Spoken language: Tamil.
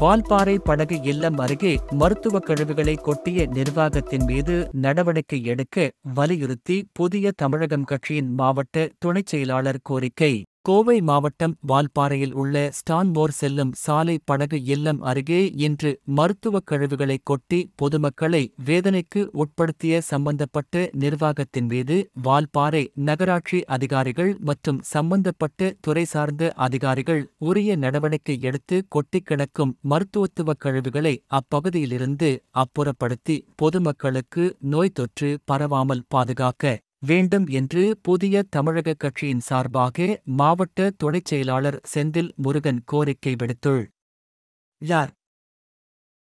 வால்பாறை படகு இல்லம் அருகே மருத்துவ கழிவுகளை கொட்டிய நிர்வாகத்தின் மீது நடவடிக்கை எடுக்க வலியுறுத்தி புதிய தமிழகம் கட்சியின் மாவட்ட துணைச் செயலாளர் கோரிக்கை கோவை மாவட்டம் வால்பாறையில் உள்ள ஸ்டான்மோர் செல்லும் சாலை படகு இல்லம் அருகே இன்று மருத்துவக் கழிவுகளை கொட்டி பொதுமக்களை வேதனைக்கு உட்படுத்திய சம்பந்தப்பட்ட நிர்வாகத்தின் மீது வால்பாறை நகராட்சி அதிகாரிகள் மற்றும் சம்பந்தப்பட்ட துறை சார்ந்த அதிகாரிகள் உரிய நடவடிக்கை எடுத்து கொட்டி கிடக்கும் மருத்துவத்துவக் கழிவுகளை அப்பகுதியிலிருந்து அப்புறப்படுத்தி பொதுமக்களுக்கு நோய் தொற்று பரவாமல் பாதுகாக்க வேண்டும் என்று புதிய தமிழக கட்சியின் சார்பாக மாவட்ட துணைச் செயலாளர் செந்தில் முருகன் கோரிக்கை விடுத்துள்ளார்